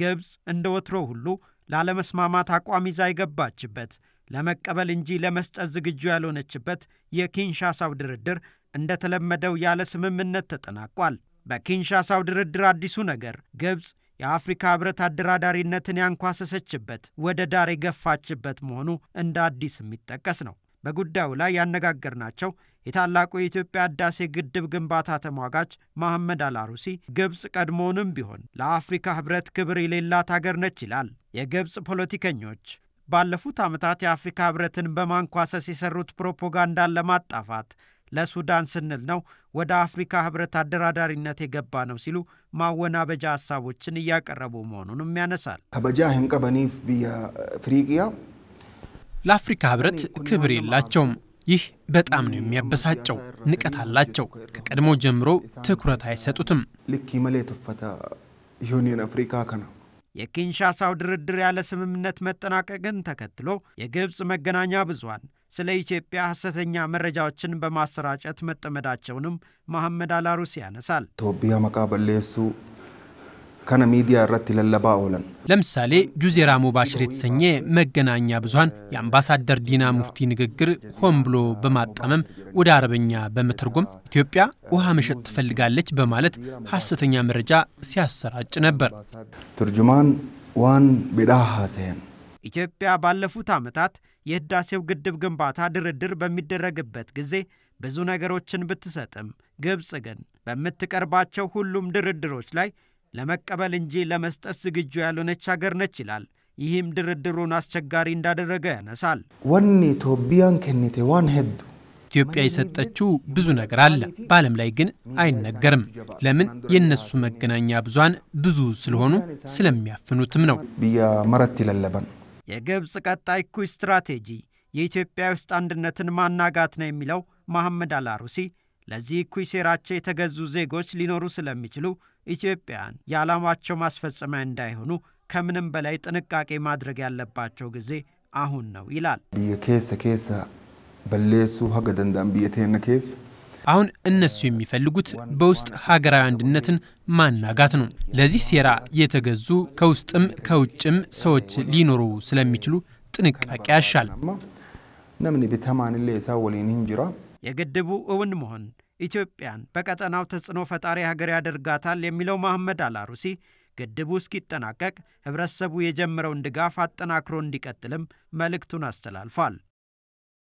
ግብፅ እንደ ወትሮ ሁሉ ላለመስማማት አቋም ይዛ የገባችበት ለመቀበል እንጂ ለመስጠት ዝግጁ ያልሆነችበት የኪንሻሳው ድርድር እንደተለመደው ያለ ስምምነት ተጠናቋል። በኪንሻሳው ድርድር አዲሱ ነገር ግብፅ የአፍሪካ ህብረት አደራዳሪነትን ያንኳሰሰችበት ወደ ዳር የገፋችበት መሆኑ እንደ አዲስ የሚጠቀስ ነው። በጉዳዩ ላይ ያነጋገርናቸው የታላቁ የኢትዮጵያ ህዳሴ ግድብ ግንባታ ተሟጋች መሐመድ አላሩሲ ግብፅ ቀድሞውንም ቢሆን ለአፍሪካ ህብረት ክብር የሌላት አገር ነች ይላል። የግብፅ ፖለቲከኞች ባለፉት ዓመታት የአፍሪካ ህብረትን በማንኳሰስ የሰሩት ፕሮፓጋንዳን ለማጣፋት ለሱዳን ስንል ነው ወደ አፍሪካ ህብረት አደራዳሪነት የገባ ነው ሲሉ ማወናበጃ ሀሳቦችን እያቀረቡ መሆኑንም ያነሳል። ከበጃ ህንቀበኒፍ ብያ ፍሪቅያ ለአፍሪካ ህብረት ክብር የላቸውም። ይህ በጣም ነው የሚያበሳጨው። ንቀት አላቸው። ከቀድሞ ጀምሮ ትኩረት አይሰጡትም። ልክ አፍሪካ የኪንሻሳው ድርድር ያለ ስምምነት መጠናቀቅን ተከትሎ የግብፅ መገናኛ ብዙሃን ስለ ኢትዮጵያ ሐሰተኛ መረጃዎችን በማሰራጨት መጠመዳቸውንም መሐመድ አላሩሲ ያነሳል። ኢትዮጵያ መቃበሌሱ ከነ ሚዲያ ረት ለለባ ኦለን ለምሳሌ ጁዜራ ሙባሽር የተሰኘ መገናኛ ብዙሀን የአምባሳደር ዲና ሙፍቲ ንግግር ሆን ብሎ በማጣመም ወደ አረበኛ በመተርጎም ኢትዮጵያ ውሃ መሸጥ ትፈልጋለች በማለት ሀሰተኛ መረጃ ሲያሰራጭ ነበር። ትርጅማን ዋን ቤዳ ሀሴን ኢትዮጵያ ባለፉት ዓመታት የህዳሴው ግድብ ግንባታ ድርድር በሚደረግበት ጊዜ ብዙ ነገሮችን ብትሰጥም ግብጽ ግን በምትቀርባቸው ሁሉም ድርድሮች ላይ ለመቀበል እንጂ ለመስጠት ዝግጁ ያልሆነች ሀገር ነች ይላል። ይህም ድርድሩን አስቸጋሪ እንዳደረገ ያነሳል። ወኒ ኢትዮጵያን ከኒቴ ዋን ሄዱ ኢትዮጵያ የሰጠችው ብዙ ነገር አለ፣ በዓለም ላይ ግን አይነገርም። ለምን? የእነሱ መገናኛ ብዙሃን ብዙ ስለሆኑ ስለሚያፍኑትም ነው። ብያ መረት ይለለበን የግብፅ ቀጣይ ኩይ ስትራቴጂ የኢትዮጵያ ውስጥ አንድነትን ማናጋት ነው የሚለው መሐመድ አላሩሲ ለዚህ እኩይ ሴራቸው የተገዙ ዜጎች ሊኖሩ ስለሚችሉ ኢትዮጵያን የዓላማቸው ማስፈጸሚያ እንዳይሆኑ ከምንም በላይ ጥንቃቄ ማድረግ ያለባቸው ጊዜ አሁን ነው ይላል። ኬሰ በሌሱ ሀገደንዳን ብየቴነ ኬስ አሁን እነሱ የሚፈልጉት በውስጥ ሀገራዊ አንድነትን ማናጋት ነው። ለዚህ ሴራ የተገዙ ከውስጥም ከውጭም ሰዎች ሊኖሩ ስለሚችሉ ጥንቃቄ ያሻል። ነምን ቤተማን ሌሳ ወሊን እንጅራ የግድቡ እውን መሆን ኢትዮጵያን በቀጠናው ተጽዕኖ ፈጣሪ ሀገር ያደርጋታል የሚለው መሐመድ አላሩሲ ግድቡ እስኪጠናቀቅ ህብረተሰቡ የጀመረውን ድጋፍ አጠናክሮ እንዲቀጥልም መልእክቱን አስተላልፏል።